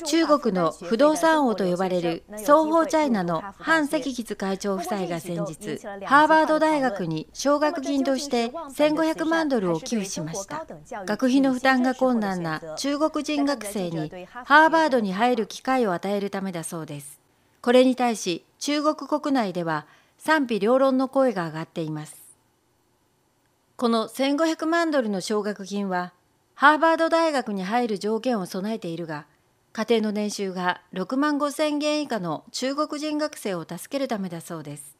中国の不動産王と呼ばれる双方チャイナの反赤セ会長夫妻が先日、ハーバード大学に奨学金として1500万ドルを寄付しました。学費の負担が困難な中国人学生にハーバードに入る機会を与えるためだそうです。これに対し中国国内では賛否両論の声が上がっています。この1500万ドルの奨学金はハーバード大学に入る条件を備えているが、家庭の年収が6万5千元以下の中国人学生を助けるためだそうです。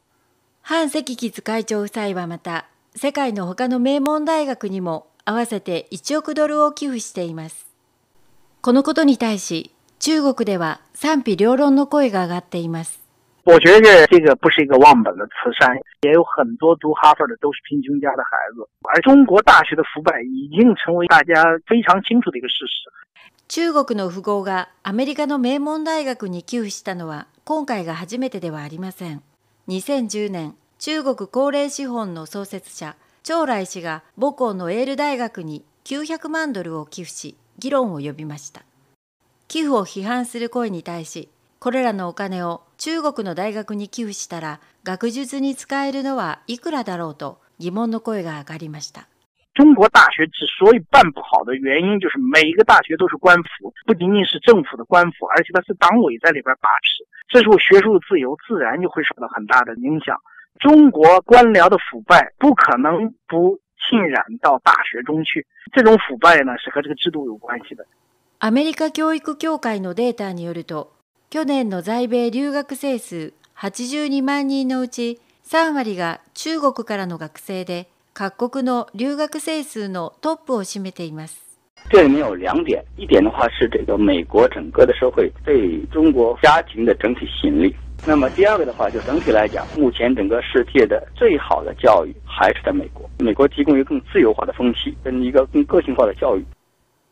反赤キッズ会長夫妻はまた、世界の他の名門大学にも合わせて1億ドルを寄付しています。このことに対し、中国では賛否両論の声が上がっています。我觉得这个不是一个忘本的慈善，也有很多读哈佛的都是贫穷家的孩子，而中国大学的腐败已经成为大家非常清楚的一个事实。中国の富豪がアメリカの名門大学に寄付したのは今回が初めてではありません。2010年、中国高齢資本の創設者、張来氏が母校のエール大学に900万ドルを寄付し、議論を呼びました。寄付を批判する声に対し、これらのお金を中国の大学に寄付したら学術に使えるのはいくらだろうと疑問の声が上がりました。中国大学之所以办不好的原因，就是每一个大学都是官府，不仅仅是政府的官府，而且它是党委在里边把持，这时候学术自由自然就会受到很大的影响。中国官僚的腐败不可能不浸染到大学中去，这种腐败呢是和这个制度有关系的。リカ教育协会的データによると、去年の在米留学生数82万人のうち、3割が中国からの学生で。各国の留学生数のトップを占めています。这里面有两点，一点的话是这个美国整个的社会对中国家庭的整体吸引力。那么第二个的话，就整体来讲，目前整个世界的最好的教育还是在美国。美国提供一个更自由化的风气，跟一个更个性化的教育。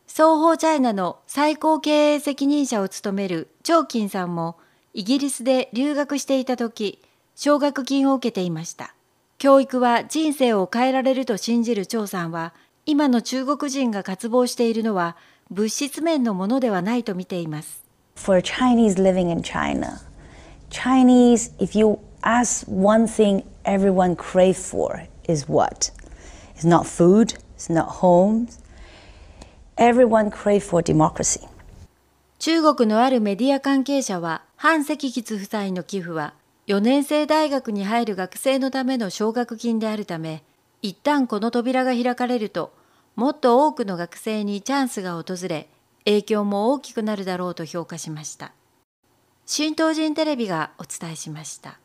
双方チャイナの最高経営責任者を務める張金さんもイギリスで留学していた時、奨学金を受けていました。教育は人生を変えられると信じる張さんは、今の中国人が渇望しているのは物質面のものではないと見ています。For Chinese living in China, Chinese, if you ask one thing everyone craves for, is what? It's not food, it's not homes. Everyone craves for democracy. 中国のあるメディア関係者は、反赤吉夫妻の寄付は、4年生大学に入る学生のための奨学金であるため一旦この扉が開かれるともっと多くの学生にチャンスが訪れ影響も大きくなるだろうと評価しました。新東人テレビがお伝えしました。